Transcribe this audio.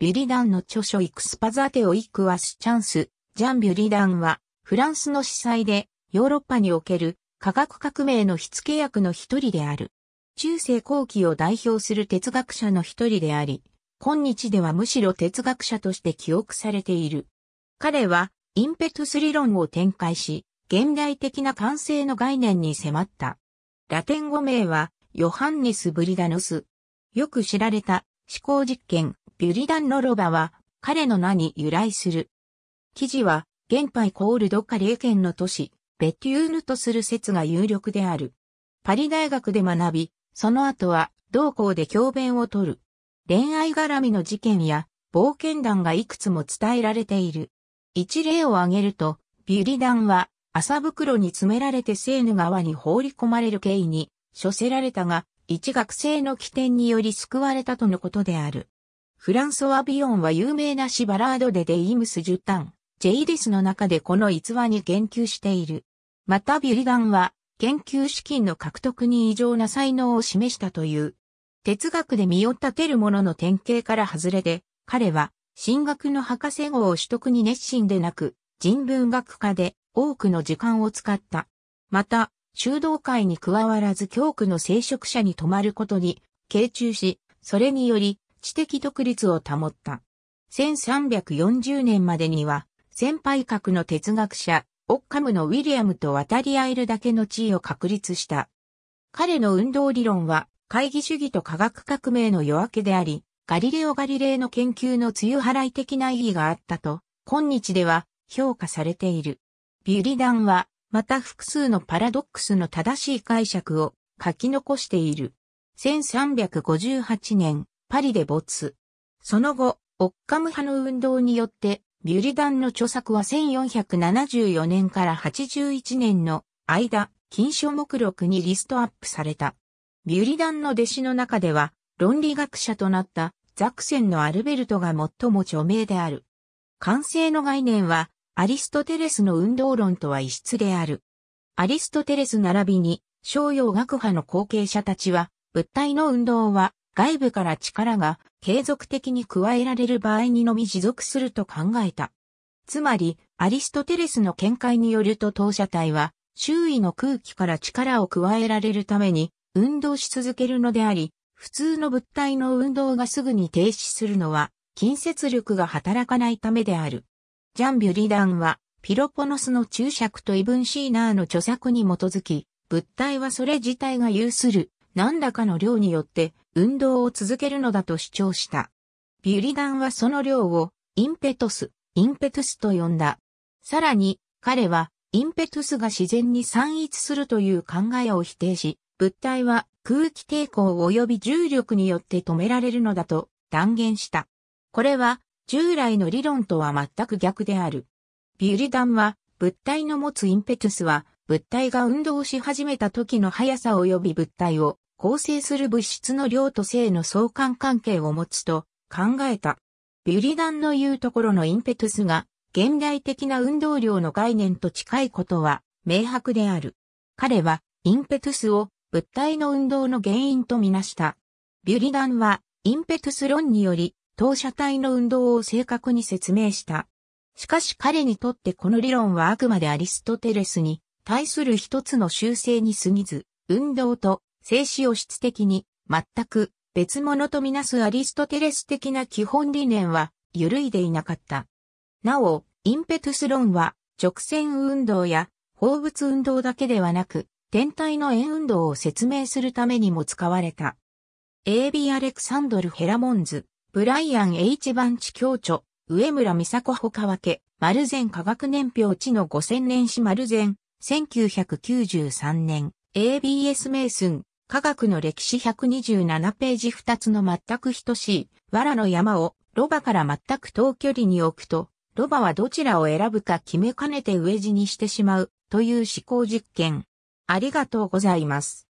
ビュリダンの著書イクスパザテオイクワスチャンス、ジャン・ビュリダンは、フランスの司祭で、ヨーロッパにおける科学革命の火付け役の一人である。中世後期を代表する哲学者の一人であり、今日ではむしろ哲学者として記憶されている。彼は、インペトス理論を展開し、現代的な完成の概念に迫った。ラテン語名は、ヨハンネス・ブリダノス。よく知られた思考実験、ビュリダンのロバは、彼の名に由来する。記事は、現パイコールドカレー県の都市、ベテューヌとする説が有力である。パリ大学で学び、その後は、同校で教鞭を取る。恋愛絡みの事件や、冒険談がいくつも伝えられている。一例を挙げると、ビュリダンは、麻袋に詰められてセーヌ川に放り込まれる経緯に、処せられたが、一学生の起点により救われたとのことである。フランソワ・ビヨンは有名なシバラードでデイムスジュタン、ジェイリスの中でこの逸話に言及している。またビュリガンは、研究資金の獲得に異常な才能を示したという。哲学で身を立てる者の典型から外れて、彼は、進学の博士号を取得に熱心でなく、人文学科で多くの時間を使った。また、修道会に加わらず教区の聖職者に泊まることに、傾注し、それにより知的独立を保った。1340年までには、先輩格の哲学者、オッカムのウィリアムと渡り合えるだけの地位を確立した。彼の運動理論は、会議主義と科学革命の夜明けであり、ガリレオ・ガリレイの研究の梅雨払い的な意義があったと、今日では評価されている。ビュリダンは、また複数のパラドックスの正しい解釈を書き残している。1358年、パリで没。その後、オッカム派の運動によって、ビュリダンの著作は1474年から81年の間、禁書目録にリストアップされた。ビュリダンの弟子の中では、論理学者となったザクセンのアルベルトが最も著名である。完成の概念は、アリストテレスの運動論とは異質である。アリストテレス並びに、商用学派の後継者たちは、物体の運動は、外部から力が継続的に加えられる場合にのみ持続すると考えた。つまり、アリストテレスの見解によると当社体は、周囲の空気から力を加えられるために、運動し続けるのであり、普通の物体の運動がすぐに停止するのは、近接力が働かないためである。ジャン・ビュリダンは、ピロポノスの注釈とイブン・シーナーの著作に基づき、物体はそれ自体が有する何らかの量によって運動を続けるのだと主張した。ビュリダンはその量をインペトス、インペトスと呼んだ。さらに、彼はインペトスが自然に散逸するという考えを否定し、物体は空気抵抗及び重力によって止められるのだと断言した。これは従来の理論とは全く逆である。ビュリダンは、物体の持つインペトゥスは、物体が運動し始めた時の速さ及び物体を構成する物質の量と性の相関関係を持つと考えた。ビュリダンの言うところのインペトゥスが現代的な運動量の概念と近いことは明白である。彼はインペトゥスを物体の運動の原因とみなした。ビュリダンはインペトゥス論により当社体の運動を正確に説明した。しかし彼にとってこの理論はあくまでアリストテレスに対する一つの修正に過ぎず、運動と静止を質的に全く別物とみなすアリストテレス的な基本理念は揺るいでいなかった。なお、インペトゥス論は直線運動や放物運動だけではなく、天体の円運動を説明するためにも使われた。AB アレクサンドル・ヘラモンズブライアン・ H・ バンチ教著、上村美佐子他分け、丸善科学年表地の5000年史丸善、1993年、ABS 名寸、科学の歴史127ページ2つの全く等しい、藁の山を、ロバから全く遠距離に置くと、ロバはどちらを選ぶか決めかねて植地にしてしまう、という思考実験。ありがとうございます。